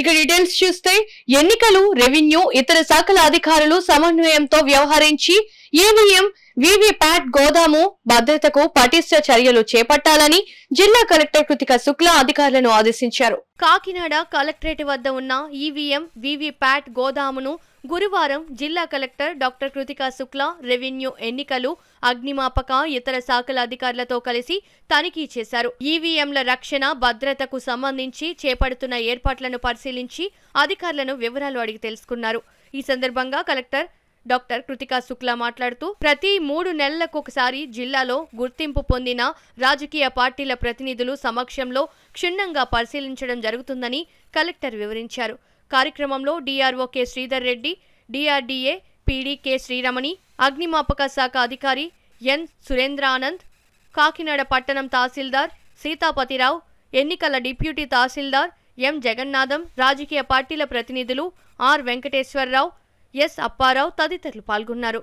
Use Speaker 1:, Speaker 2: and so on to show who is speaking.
Speaker 1: ఇక డీటెయిల్స్ చూస్తే ఎన్నికలు రెవెన్యూ ఇతర శాఖల అధికారులు సమన్వయంతో వ్యవహరించి ఈవీఎం వివిప్యాట్ గోదాము భద్రతకు పటిష్ట చర్యలు చేపట్టాలని జిల్లా కలెక్టర్ కృతిక శుక్లా అధికారులను ఆదేశించారు కాకినాడ కలెక్టరేట్ వద్ద ఉన్న ఈవీఎం వివిప్యాట్ గోదామును గురువారం జిల్లా collector doctor Kritika Shukla revenue ఎన్నికలు అగ్నిమాపక ఇతర శాఖల అధికారులతో కలిసి తనిఖీ చేశారు ఈవీఎంల రక్షణ భద్రతకు సంబంధించి చేపడుతున్న ఏర్పాట్లను పరిశీలించి అధికారులను వివరాలు అడిగి తెలుసుకున్నారు ఈ సందర్భంగా కలెక్టర్ డాక్టర్ కృతికా శుక్లా మాట్లాడుతూ ప్రతి మూడు నెలలకు ఒకసారి జిల్లాలో గుర్తింపు పొందిన రాజకీయ పార్టీల ప్రతినిధులు సమక్షంలో క్షుణ్ణంగా పరిశీలించడం జరుగుతుందని కలెక్టర్ వివరించారు కార్యక్రమంలో DRO K Sridhar Reddy DRDA PD K Sriramani అగ్నిమాపక శాఖ అధికారి ఎన్ సురేంద్రానంద్ కాకినాడ పట్టణం తహసీల్దార్ సీతాపతిరావు ఎన్నికల డిప్యూటీ తహసీల్దార్ ఎం జగన్నాథం రాజకీయ పార్టీల ప్రతినిధులు ఆర్ వెంకటేశ్వరరావు ఎస్ అప్పారావు తదితరులు పాల్గొన్నారు